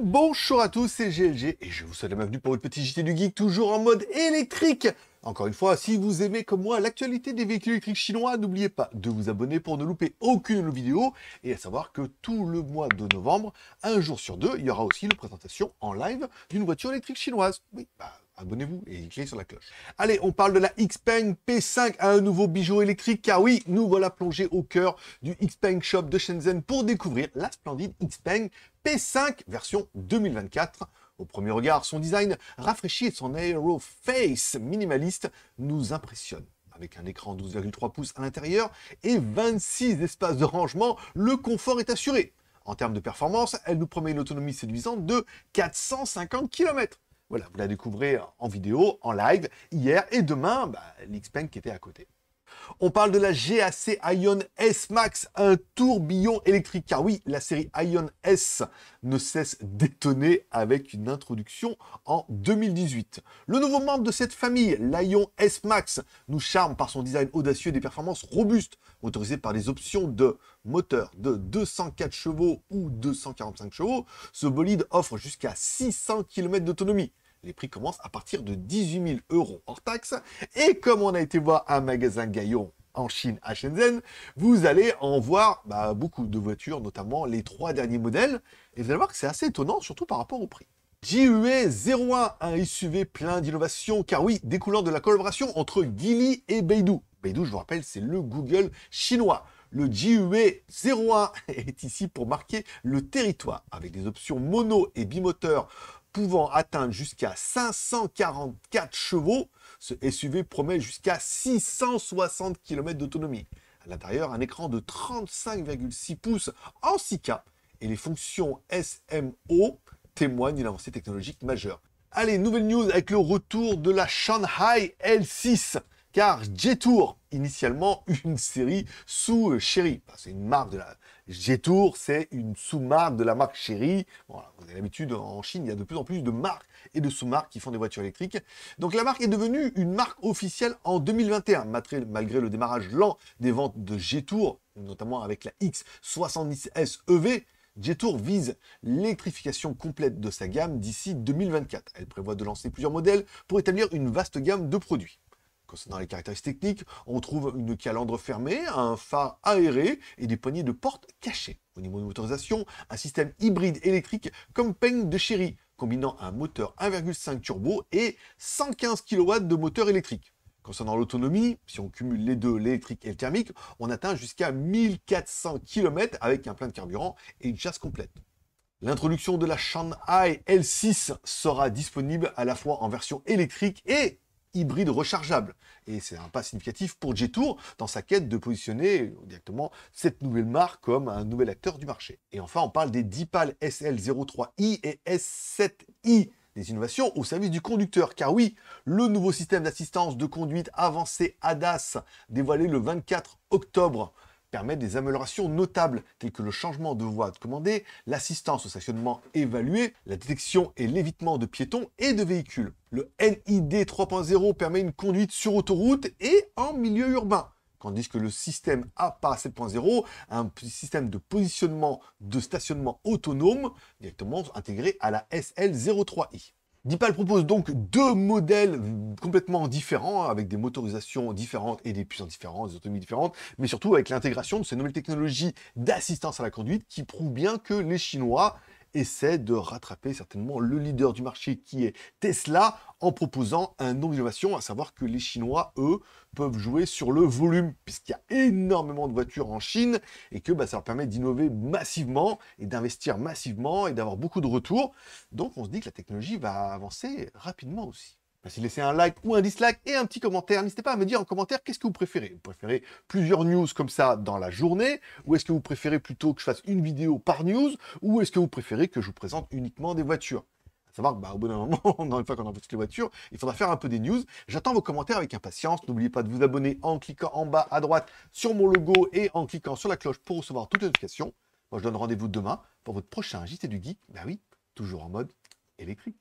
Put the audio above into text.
Bonjour à tous, c'est GLG et je vous souhaite la bienvenue pour votre petit JT du Geek, toujours en mode électrique Encore une fois, si vous aimez comme moi l'actualité des véhicules électriques chinois, n'oubliez pas de vous abonner pour ne louper aucune de nos vidéos. et à savoir que tout le mois de novembre, un jour sur deux, il y aura aussi une présentation en live d'une voiture électrique chinoise. Oui, bah abonnez-vous et cliquez sur la cloche. Allez, on parle de la Xpeng P5 un nouveau bijou électrique, car oui, nous voilà plongés au cœur du Xpeng Shop de Shenzhen pour découvrir la splendide Xpeng P5 version 2024. Au premier regard, son design rafraîchi et son aero face minimaliste nous impressionnent avec un écran 12,3 pouces à l'intérieur et 26 espaces de rangement, le confort est assuré. En termes de performance, elle nous promet une autonomie séduisante de 450 km. Voilà, vous la découvrez en vidéo, en live, hier et demain, bah, qui était à côté. On parle de la GAC Ion S Max, un tourbillon électrique. Car oui, la série Ion S ne cesse d'étonner avec une introduction en 2018. Le nouveau membre de cette famille, l'Ion S Max, nous charme par son design audacieux et des performances robustes, autorisées par des options de moteur de 204 chevaux ou 245 chevaux. Ce bolide offre jusqu'à 600 km d'autonomie. Les prix commencent à partir de 18 000 euros hors taxe. Et comme on a été voir un magasin Gaillon en Chine, à Shenzhen, vous allez en voir bah, beaucoup de voitures, notamment les trois derniers modèles. Et vous allez voir que c'est assez étonnant, surtout par rapport au prix. JUE 01, un SUV plein d'innovation, car oui, découlant de la collaboration entre Geely et Beidou. Beidou, je vous rappelle, c'est le Google chinois. Le JUE 01 est ici pour marquer le territoire, avec des options mono et bimoteur pouvant atteindre jusqu'à 544 chevaux, ce SUV promet jusqu'à 660 km d'autonomie. À l'intérieur, un écran de 35,6 pouces en 6K et les fonctions SMO témoignent d'une avancée technologique majeure. Allez, nouvelle news avec le retour de la Shanghai L6 car Jetour, initialement une série sous Chery, c'est une marque de la Jetour, c'est une sous-marque de la marque Chery. vous avez l'habitude, en Chine, il y a de plus en plus de marques et de sous-marques qui font des voitures électriques. Donc la marque est devenue une marque officielle en 2021, malgré le démarrage lent des ventes de Jetour, notamment avec la X70S EV. Jetour vise l'électrification complète de sa gamme d'ici 2024. Elle prévoit de lancer plusieurs modèles pour établir une vaste gamme de produits. Concernant les caractéristiques techniques, on trouve une calandre fermée, un phare aéré et des poignées de porte cachées. Au niveau de motorisation, un système hybride électrique comme peigne de chéri, combinant un moteur 1,5 turbo et 115 kW de moteur électrique. Concernant l'autonomie, si on cumule les deux, l'électrique et le thermique, on atteint jusqu'à 1400 km avec un plein de carburant et une chasse complète. L'introduction de la Shanghai L6 sera disponible à la fois en version électrique et hybride rechargeable. Et c'est un pas significatif pour Jetour dans sa quête de positionner directement cette nouvelle marque comme un nouvel acteur du marché. Et enfin, on parle des Dipal SL03i et S7i des innovations au service du conducteur. Car oui, le nouveau système d'assistance de conduite avancé ADAS, dévoilé le 24 octobre permet des améliorations notables telles que le changement de voie commandée, l'assistance au stationnement évalué, la détection et l'évitement de piétons et de véhicules. Le NID 3.0 permet une conduite sur autoroute et en milieu urbain. Tandis que le système APA 7.0, un système de positionnement de stationnement autonome directement intégré à la SL03i. Dipal propose donc deux modèles complètement différents, avec des motorisations différentes et des puissances différentes, des autonomies différentes, mais surtout avec l'intégration de ces nouvelles technologies d'assistance à la conduite qui prouvent bien que les Chinois essaie de rattraper certainement le leader du marché qui est Tesla en proposant un nom d'innovation, à savoir que les Chinois, eux, peuvent jouer sur le volume, puisqu'il y a énormément de voitures en Chine, et que bah, ça leur permet d'innover massivement, et d'investir massivement, et d'avoir beaucoup de retours. Donc on se dit que la technologie va avancer rapidement aussi. Merci bah, de laisser un like ou un dislike et un petit commentaire. N'hésitez pas à me dire en commentaire qu'est-ce que vous préférez. Vous préférez plusieurs news comme ça dans la journée Ou est-ce que vous préférez plutôt que je fasse une vidéo par news Ou est-ce que vous préférez que je vous présente uniquement des voitures A savoir qu'au bah, bout d'un moment, une fois qu'on a toutes les voitures, il faudra faire un peu des news. J'attends vos commentaires avec impatience. N'oubliez pas de vous abonner en cliquant en bas à droite sur mon logo et en cliquant sur la cloche pour recevoir toutes les notifications. Moi, je donne rendez-vous demain pour votre prochain JT du Geek. Bah oui, toujours en mode électrique.